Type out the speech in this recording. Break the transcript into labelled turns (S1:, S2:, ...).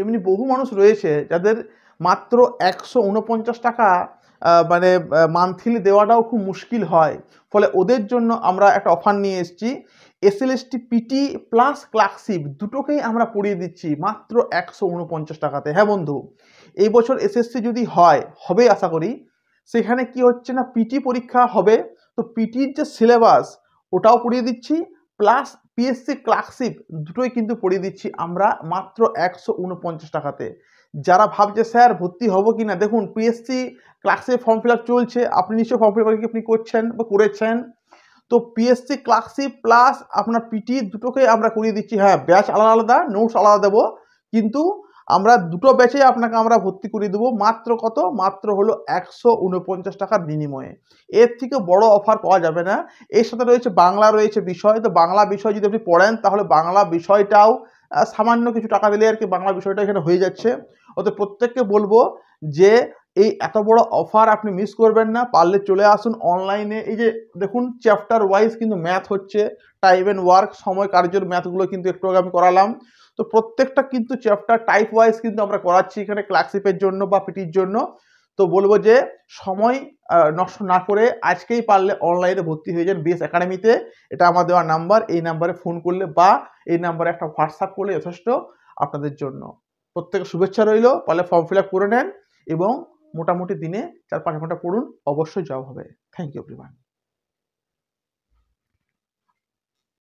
S1: এমনি বহু মানুষ রয়েছে যাদের মাত্র একশো উনপঞ্চাশ টাকা মানে মান্থলি দেওয়াটাও খুব মুশকিল হয় ফলে ওদের জন্য আমরা একটা অফার নিয়ে এসেছি এসএলএসটি পিটি প্লাস ক্লার্কশিপ দুটোকেই আমরা পড়িয়ে দিচ্ছি মাত্র একশো উনপঞ্চাশ টাকাতে হ্যাঁ বন্ধু এই বছর এসএসসি যদি হয় হবে আশা করি সেখানে কি হচ্ছে না পিটি পরীক্ষা হবে তো পিটির যে সিলেবাস ওটাও পড়িয়ে দিচ্ছি প্লাস পিএসসি ক্লার্কশিপ দুটোই কিন্তু পড়িয়ে দিচ্ছি আমরা মাত্র একশো উনপঞ্চাশ টাকাতে যারা ভাবছে স্যার ভর্তি হব কি না দেখুন পিএসসি ক্লার্কশিপ ফর্ম ফিল চলছে আপনি নিশ্চয় ফর্ম ফিল আপনি করছেন বা করেছেন তো পিএসসি ক্লার্কশিপ প্লাস আপনার পিটি দুটোকে আমরা করিয়ে দিচ্ছি হ্যাঁ ব্যাচ আলাদা আলাদা নোটস আলাদা দেবো কিন্তু আমরা দুটো ব্যাচে আপনাকে আমরা ভর্তি করিয়ে দেবো মাত্র কত মাত্র হলো একশো উনপঞ্চাশ টাকার বিনিময়ে এর থেকে বড় অফার পাওয়া যাবে না এর সাথে রয়েছে বাংলা রয়েছে বিষয় তো বাংলা বিষয় যদি আপনি পড়েন তাহলে বাংলা বিষয়টাও সামান্য কিছু টাকা দিলে আর কি বাংলা বিষয়টা এখানে হয়ে যাচ্ছে অত প্রত্যেককে বলবো যে এই এত বড় অফার আপনি মিস করবেন না পারলে চলে আসুন অনলাইনে এই যে দেখুন চ্যাপ্টার ওয়াইজ কিন্তু ম্যাথ হচ্ছে টাইম অ্যান্ড ওয়ার্ক সময় কার্যের ম্যাথগুলো কিন্তু একটু আগে আমি করালাম তো প্রত্যেকটা কিন্তু চ্যাপ্টার টাইপ ওয়াইজ কিন্তু আমরা করাচ্ছি এখানে ক্লাসশিপের জন্য বা পিটির জন্য তো বলবো যে সময় নষ্ট না করে আজকেই পারলে অনলাইনে ভর্তি হয়ে যান বিএস একাডেমিতে এটা আমার দেওয়া নাম্বার এই নাম্বারে ফোন করলে বা এই নাম্বারে একটা হোয়াটসঅ্যাপ করলে যথেষ্ট আপনাদের জন্য প্রত্যেকের শুভেচ্ছা রইল পারলে ফর্ম ফিল আপ করে নেন এবং মোটামুটি দিনে চার পাঁচ ঘন্টা পড়ুন অবশ্যই জব হবে থ্যাংক ইউ এভরিওয়ান